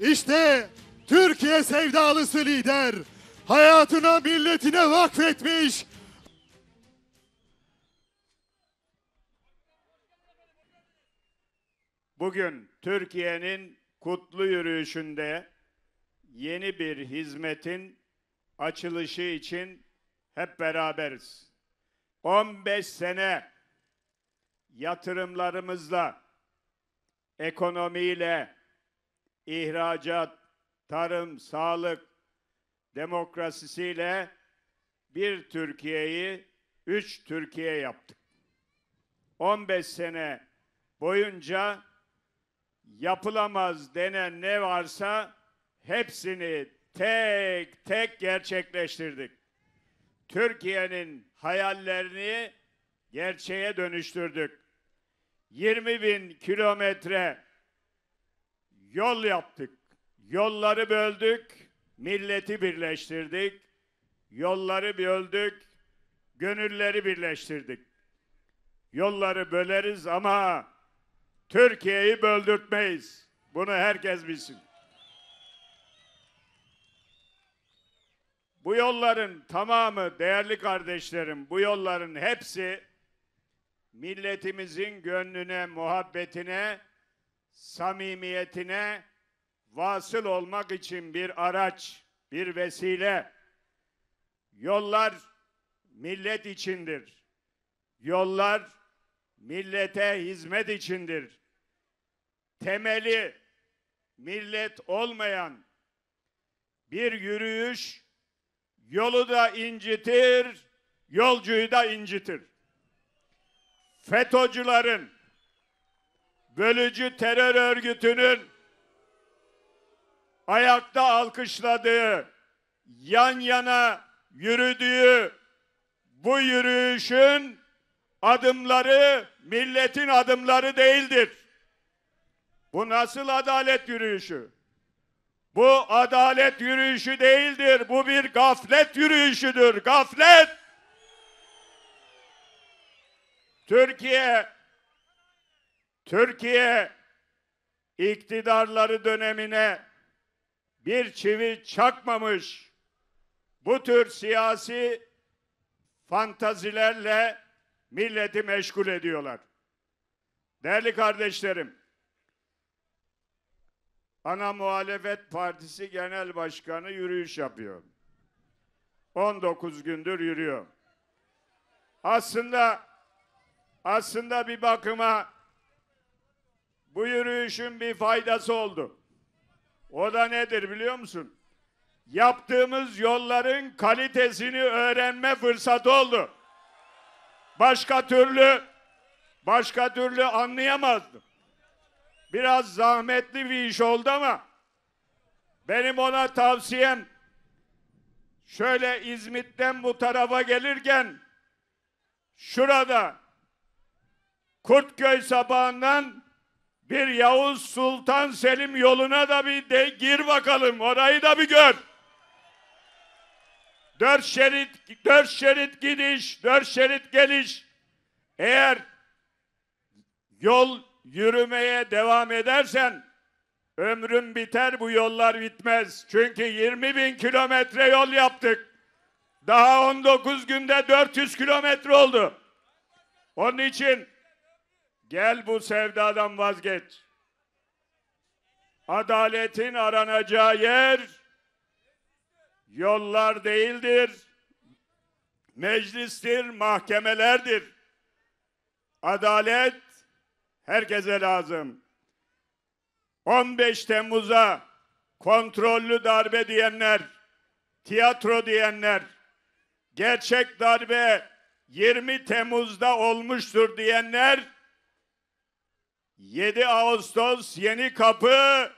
İşte Türkiye sevdalısı lider. Hayatına milletine vakfetmiş. Bugün Türkiye'nin kutlu yürüyüşünde yeni bir hizmetin açılışı için hep beraberiz. 15 sene yatırımlarımızla, ekonomiyle, ihracat, tarım, sağlık, demokrasisiyle bir Türkiye'yi üç Türkiye yaptık. 15 sene boyunca yapılamaz denen ne varsa hepsini tek tek gerçekleştirdik. Türkiye'nin hayallerini gerçeğe dönüştürdük. 20 bin kilometre Yol yaptık. Yolları böldük, milleti birleştirdik. Yolları böldük, gönülleri birleştirdik. Yolları böleriz ama Türkiye'yi böldürtmeyiz. Bunu herkes bilsin. Bu yolların tamamı değerli kardeşlerim, bu yolların hepsi milletimizin gönlüne, muhabbetine samimiyetine vasıl olmak için bir araç, bir vesile. Yollar millet içindir. Yollar millete hizmet içindir. Temeli millet olmayan bir yürüyüş yolu da incitir, yolcuyu da incitir. FETÖ'cülerin bölücü terör örgütünün ayakta alkışladığı, yan yana yürüdüğü bu yürüyüşün adımları milletin adımları değildir. Bu nasıl adalet yürüyüşü? Bu adalet yürüyüşü değildir. Bu bir gaflet yürüyüşüdür. Gaflet! Türkiye Türkiye iktidarları dönemine bir çivi çakmamış bu tür siyasi fantazilerle milleti meşgul ediyorlar. Değerli kardeşlerim, Ana Muhalefet Partisi Genel Başkanı yürüyüş yapıyor. 19 gündür yürüyor. Aslında aslında bir bakıma bu yürüyüşün bir faydası oldu. O da nedir biliyor musun? Yaptığımız yolların kalitesini öğrenme fırsatı oldu. Başka türlü başka türlü anlayamazdım. Biraz zahmetli bir iş oldu ama benim ona tavsiyem şöyle İzmit'ten bu tarafa gelirken şurada Kurtköy sabahından bir Yavuz Sultan Selim yoluna da bir de gir bakalım. Orayı da bir gör. Dört şerit, dört şerit gidiş, dört şerit geliş. Eğer yol yürümeye devam edersen ömrün biter bu yollar bitmez. Çünkü 20 bin kilometre yol yaptık. Daha 19 günde 400 kilometre oldu. Onun için Gel bu sevdadan vazgeç. Adaletin aranacağı yer yollar değildir. Meclistir, mahkemelerdir. Adalet herkese lazım. 15 Temmuz'a kontrollü darbe diyenler, tiyatro diyenler, gerçek darbe 20 Temmuz'da olmuştur diyenler 7 Ağustos yeni kapı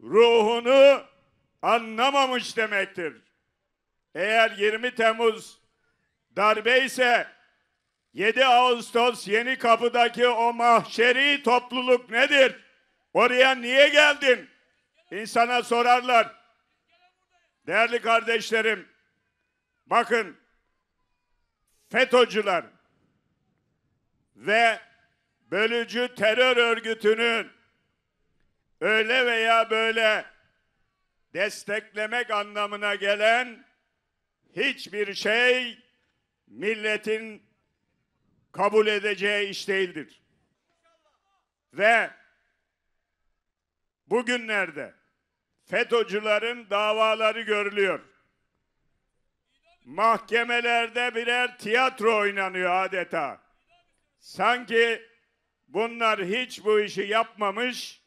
ruhunu anlamamış demektir. Eğer 20 Temmuz darbe ise 7 Ağustos yeni kapıdaki o mahşeri topluluk nedir? Oraya niye geldin? İnsana sorarlar. Değerli kardeşlerim, bakın FETÖ'cüler ve bölücü terör örgütünün öyle veya böyle desteklemek anlamına gelen hiçbir şey milletin kabul edeceği iş değildir. Ve bugünlerde FETÖ'cülerin davaları görülüyor. Mahkemelerde birer tiyatro oynanıyor adeta. Sanki Bunlar hiç bu işi yapmamış.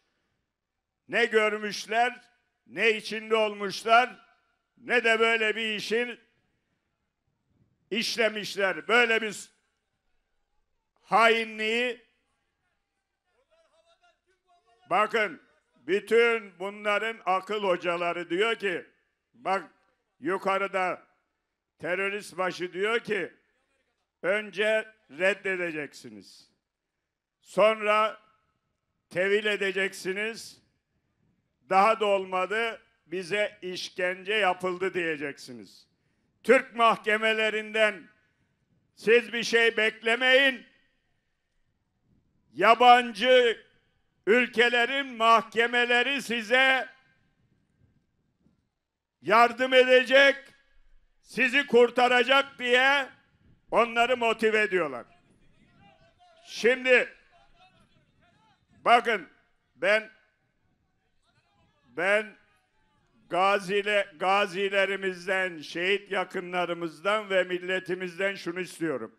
Ne görmüşler, ne içinde olmuşlar, ne de böyle bir işin işlemişler. Böyle bir hainliği bakın bütün bunların akıl hocaları diyor ki bak yukarıda terörist başı diyor ki önce reddedeceksiniz. Sonra tevil edeceksiniz. Daha da olmadı bize işkence yapıldı diyeceksiniz. Türk mahkemelerinden siz bir şey beklemeyin. Yabancı ülkelerin mahkemeleri size yardım edecek, sizi kurtaracak diye onları motive ediyorlar. Şimdi Bakın ben ben gazile, gazilerimizden, şehit yakınlarımızdan ve milletimizden şunu istiyorum.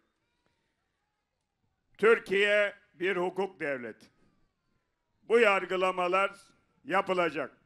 Türkiye bir hukuk devleti. Bu yargılamalar yapılacak.